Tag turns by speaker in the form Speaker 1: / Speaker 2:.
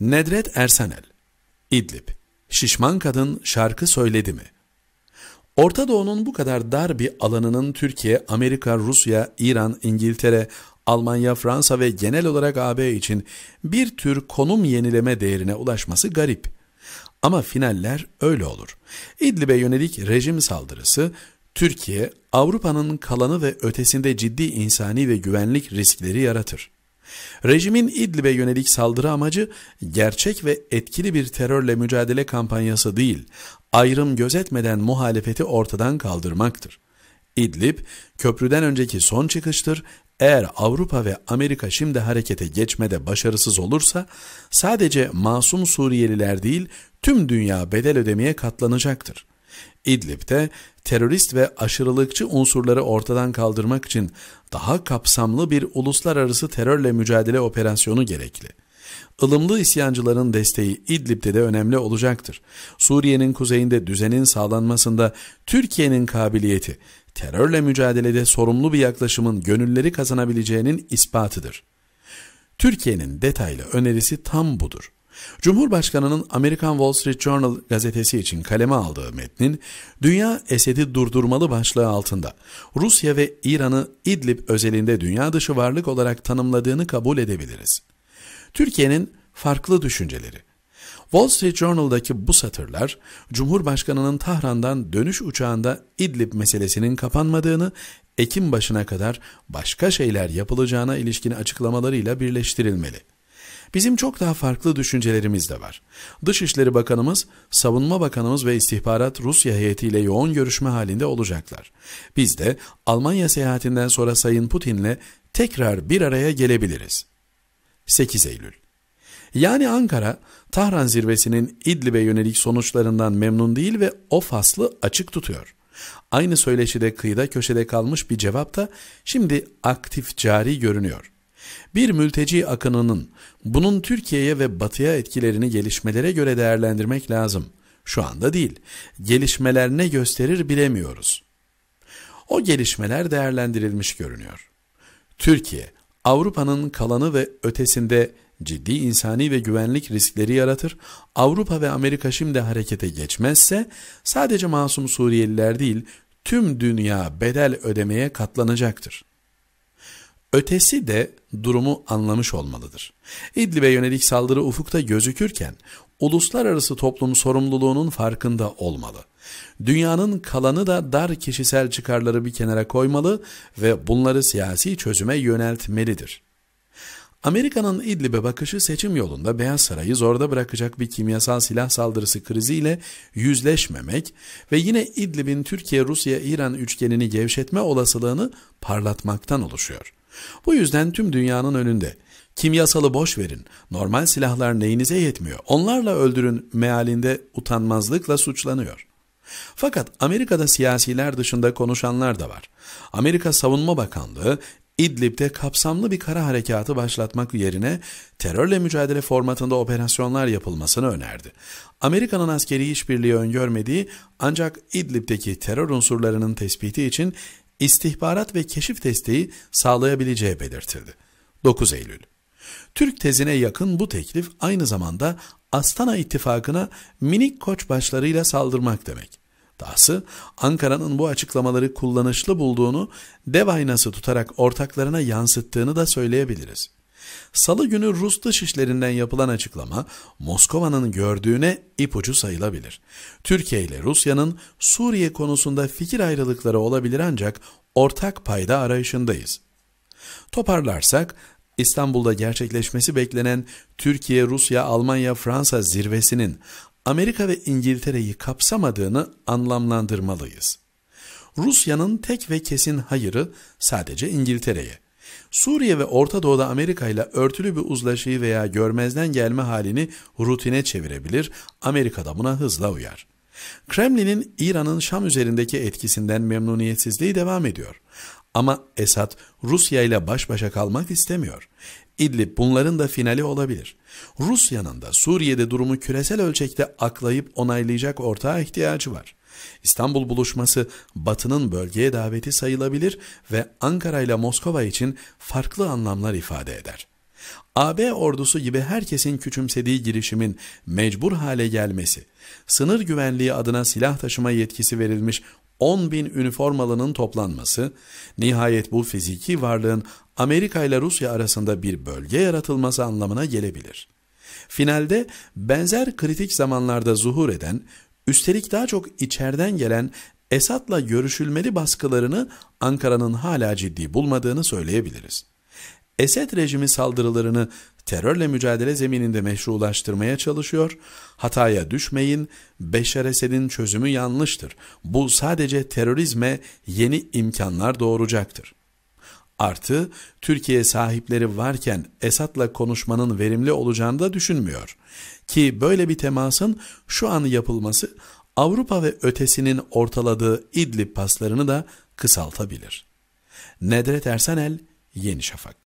Speaker 1: Nedret Ersenel, İdlib, Şişman Kadın şarkı söyledi mi? Orta Doğu'nun bu kadar dar bir alanının Türkiye, Amerika, Rusya, İran, İngiltere, Almanya, Fransa ve genel olarak AB için bir tür konum yenileme değerine ulaşması garip. Ama finaller öyle olur. İdlib'e yönelik rejim saldırısı, Türkiye, Avrupa'nın kalanı ve ötesinde ciddi insani ve güvenlik riskleri yaratır. Rejimin İdlib'e yönelik saldırı amacı gerçek ve etkili bir terörle mücadele kampanyası değil, ayrım gözetmeden muhalefeti ortadan kaldırmaktır. İdlib, köprüden önceki son çıkıştır. Eğer Avrupa ve Amerika şimdi harekete geçmede başarısız olursa, sadece masum Suriyeliler değil, tüm dünya bedel ödemeye katlanacaktır. İdlib'de terörist ve aşırılıkçı unsurları ortadan kaldırmak için daha kapsamlı bir uluslararası terörle mücadele operasyonu gerekli. Ilımlı isyancıların desteği İdlib'de de önemli olacaktır. Suriye'nin kuzeyinde düzenin sağlanmasında Türkiye'nin kabiliyeti, terörle mücadelede sorumlu bir yaklaşımın gönülleri kazanabileceğinin ispatıdır. Türkiye'nin detaylı önerisi tam budur. Cumhurbaşkanının Amerikan Wall Street Journal gazetesi için kaleme aldığı metnin Dünya Esed'i Durdurmalı başlığı altında Rusya ve İran'ı İdlib özelinde dünya dışı varlık olarak tanımladığını kabul edebiliriz. Türkiye'nin farklı düşünceleri Wall Street Journal'daki bu satırlar, Cumhurbaşkanı'nın Tahran'dan dönüş uçağında İdlib meselesinin kapanmadığını, Ekim başına kadar başka şeyler yapılacağına ilişkin açıklamalarıyla birleştirilmeli. Bizim çok daha farklı düşüncelerimiz de var. Dışişleri Bakanımız, Savunma Bakanımız ve İstihbarat Rusya heyetiyle yoğun görüşme halinde olacaklar. Biz de Almanya seyahatinden sonra Sayın Putin'le tekrar bir araya gelebiliriz. 8 Eylül yani Ankara, Tahran zirvesinin İdlib'e yönelik sonuçlarından memnun değil ve o faslı açık tutuyor. Aynı söyleşide kıyıda köşede kalmış bir cevap da şimdi aktif cari görünüyor. Bir mülteci akınının bunun Türkiye'ye ve batıya etkilerini gelişmelere göre değerlendirmek lazım. Şu anda değil, gelişmeler ne gösterir bilemiyoruz. O gelişmeler değerlendirilmiş görünüyor. Türkiye, Avrupa'nın kalanı ve ötesinde ciddi insani ve güvenlik riskleri yaratır, Avrupa ve Amerika şimdi harekete geçmezse sadece masum Suriyeliler değil tüm dünya bedel ödemeye katlanacaktır. Ötesi de durumu anlamış olmalıdır. İdlib'e yönelik saldırı ufukta gözükürken uluslararası toplum sorumluluğunun farkında olmalı. Dünyanın kalanı da dar kişisel çıkarları bir kenara koymalı ve bunları siyasi çözüme yöneltmelidir. Amerika'nın İdlib'e bakışı seçim yolunda Beyaz Saray'ı zorda bırakacak bir kimyasal silah saldırısı kriziyle yüzleşmemek ve yine İdlib'in Türkiye-Rusya-İran üçgenini gevşetme olasılığını parlatmaktan oluşuyor. Bu yüzden tüm dünyanın önünde kimyasalı boş verin, normal silahlar neyinize yetmiyor, onlarla öldürün mealinde utanmazlıkla suçlanıyor. Fakat Amerika'da siyasiler dışında konuşanlar da var. Amerika Savunma Bakanlığı İdlib'de kapsamlı bir kara harekatı başlatmak yerine terörle mücadele formatında operasyonlar yapılmasını önerdi. Amerika'nın askeri işbirliği öngörmediği ancak İdlib'deki terör unsurlarının tespiti için istihbarat ve keşif desteği sağlayabileceği belirtildi. 9 Eylül Türk tezine yakın bu teklif aynı zamanda Astana İttifakına minik koçbaşlarıyla saldırmak demek. Dahası Ankara'nın bu açıklamaları kullanışlı bulduğunu dev aynası tutarak ortaklarına yansıttığını da söyleyebiliriz. Salı günü Rus Dışişlerinden yapılan açıklama Moskova'nın gördüğüne ipucu sayılabilir. Türkiye ile Rusya'nın Suriye konusunda fikir ayrılıkları olabilir ancak ortak payda arayışındayız. Toparlarsak İstanbul'da gerçekleşmesi beklenen Türkiye, Rusya, Almanya, Fransa zirvesinin Amerika ve İngiltere'yi kapsamadığını anlamlandırmalıyız. Rusya'nın tek ve kesin hayırı sadece İngiltere'ye. Suriye ve Orta Doğu'da Amerika ile örtülü bir uzlaşıyı veya görmezden gelme halini rutine çevirebilir, Amerika da buna hızla uyar. Kremlin'in İran'ın Şam üzerindeki etkisinden memnuniyetsizliği devam ediyor. Ama Esad Rusya ile baş başa kalmak istemiyor. İdlib bunların da finali olabilir. Rusya'nın da Suriye'de durumu küresel ölçekte aklayıp onaylayacak ortağa ihtiyacı var. İstanbul buluşması Batı'nın bölgeye daveti sayılabilir ve Ankara ile Moskova için farklı anlamlar ifade eder. AB ordusu gibi herkesin küçümsediği girişimin mecbur hale gelmesi, sınır güvenliği adına silah taşıma yetkisi verilmiş 10 bin üniformalının toplanması, nihayet bu fiziki varlığın Amerika ile Rusya arasında bir bölge yaratılması anlamına gelebilir. Finalde benzer kritik zamanlarda zuhur eden Üstelik daha çok içeriden gelen Esad'la görüşülmeli baskılarını Ankara'nın hala ciddi bulmadığını söyleyebiliriz. Esed rejimi saldırılarını terörle mücadele zemininde meşrulaştırmaya çalışıyor, hataya düşmeyin, Beşer Esed'in çözümü yanlıştır, bu sadece terörizme yeni imkanlar doğuracaktır. Artı Türkiye sahipleri varken Esad'la konuşmanın verimli olacağını da düşünmüyor. Ki böyle bir temasın şu an yapılması Avrupa ve ötesinin ortaladığı İdlib paslarını da kısaltabilir. Nedret Ersenel, Yeni Şafak